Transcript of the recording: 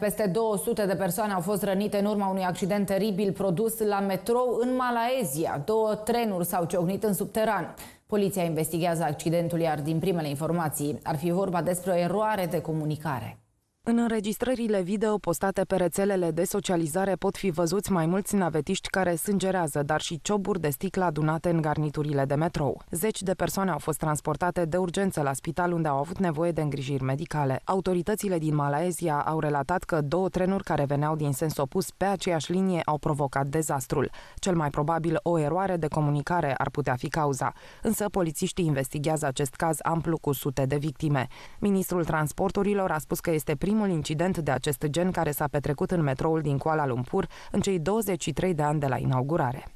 Peste 200 de persoane au fost rănite în urma unui accident teribil produs la metrou în Malaezia. Două trenuri s-au ciocnit în subteran. Poliția investigează accidentul, iar din primele informații ar fi vorba despre o eroare de comunicare. În înregistrările video postate pe rețelele de socializare pot fi văzuți mai mulți navetiști care sângerează, dar și cioburi de sticlă adunate în garniturile de metrou. Zeci de persoane au fost transportate de urgență la spital unde au avut nevoie de îngrijiri medicale. Autoritățile din Malaezia au relatat că două trenuri care veneau din sens opus pe aceeași linie au provocat dezastrul. Cel mai probabil o eroare de comunicare ar putea fi cauza, însă polițiștii investigează acest caz amplu cu sute de victime. Ministrul Transporturilor a spus că este prim primul incident de acest gen care s-a petrecut în metroul din Kuala Lumpur în cei 23 de ani de la inaugurare.